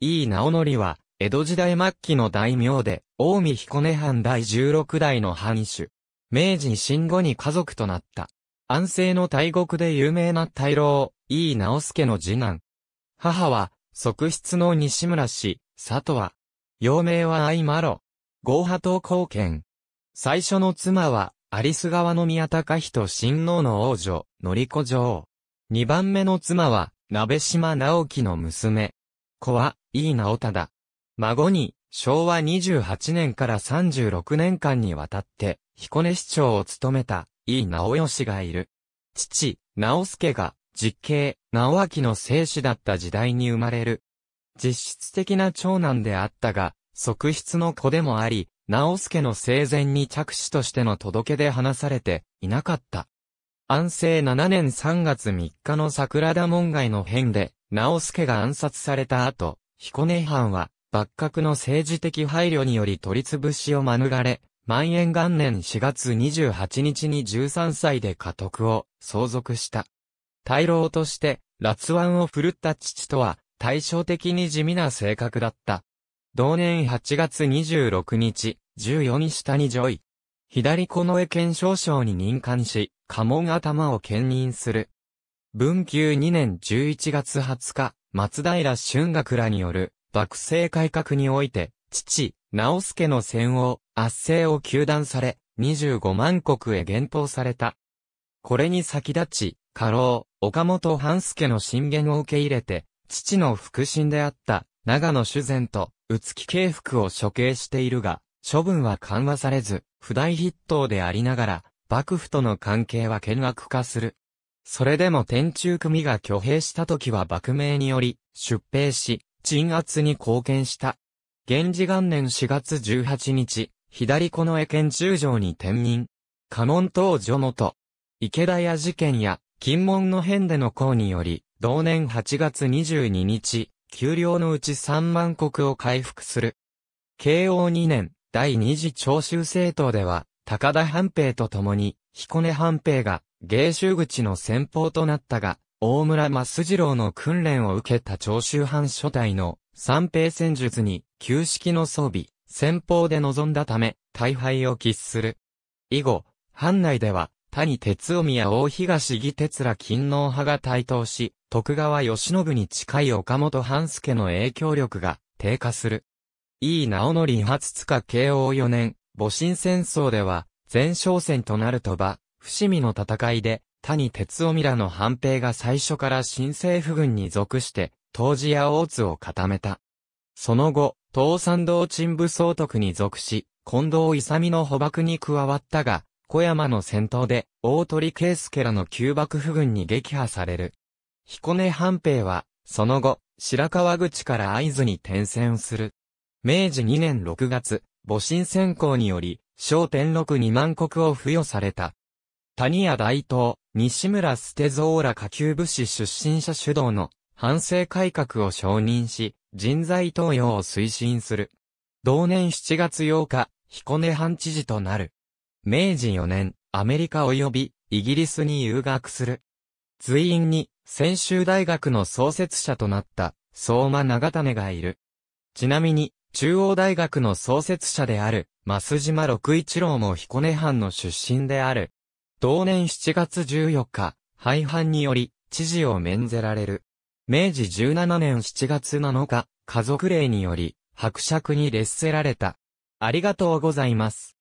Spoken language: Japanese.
井伊直則は、江戸時代末期の大名で、近江彦根藩第16代の藩主。明治維新後に家族となった。安政の大国で有名な大老、井伊直輔の次男。母は、側室の西村氏、佐藤は。幼名は相麻呂。合派党貢献。最初の妻は、有栖川の宮高人親王の王女、典子女王。二番目の妻は、鍋島直樹の娘。子は、井伊直忠。孫に、昭和28年から36年間にわたって、彦根市長を務めた、井伊直義がいる。父、直助が、実刑、直明の生死だった時代に生まれる。実質的な長男であったが、側室の子でもあり、直助の生前に着手としての届けで話されていなかった。安政7年3月3日の桜田門外の変で、直助が暗殺された後、彦根藩は、幕閣の政治的配慮により取り潰しを免れ、万延元年4月28日に13歳で家督を相続した。大老として、辣腕を振るった父とは、対照的に地味な性格だった。同年8月26日、14に下に上位。左近衛検証省に任官し、家紋頭を兼任する。文久2年11月20日、松平春学らによる幕政改革において、父、直助の戦を、圧政を求断され、25万国へ減俸された。これに先立ち、家老、岡本半助の進言を受け入れて、父の腹心であった、長野修善と、宇月慶福を処刑しているが、処分は緩和されず、不大筆頭でありながら、幕府との関係は険悪化する。それでも天中組が挙兵した時は幕命により、出兵し、鎮圧に貢献した。源氏元年4月18日、左この江県中将に転任。家門当女元。池田屋事件や、金門の変での功により、同年8月22日、給料のうち3万国を回復する。慶応2年、第二次長州政党では、高田半平と共に、彦根半平が、芸州口の先方となったが、大村益次郎の訓練を受けた長州藩初代の三平戦術に旧式の装備、先方で臨んだため、大敗を喫する。以後、藩内では、谷哲臣や大東義哲ら勤王派が台頭し、徳川慶喜に近い岡本半助の影響力が低下する。井伊直則初塚慶応4年、戊辰戦争では、前哨戦となるとば、伏見の戦いで、谷哲夫ミラの反兵が最初から新政府軍に属して、当時や大津を固めた。その後、東山道鎮部総督に属し、近藤勇の捕獲に加わったが、小山の戦闘で、大鳥圭介らの旧幕府軍に撃破される。彦根藩兵は、その後、白川口から合図に転戦する。明治2年6月、戊辰戦功により、小天禄2万国を付与された。谷谷大東、西村捨て蔵ら下級武士出身者主導の反省改革を承認し、人材登用を推進する。同年7月8日、彦根藩知事となる。明治4年、アメリカ及びイギリスに留学する。随員に、専修大学の創設者となった、相馬長種がいる。ちなみに、中央大学の創設者である、増島六一郎も彦根藩の出身である、同年7月14日、廃藩により、知事を免ぜられる。明治17年7月7日、家族令により、伯爵に列せられた。ありがとうございます。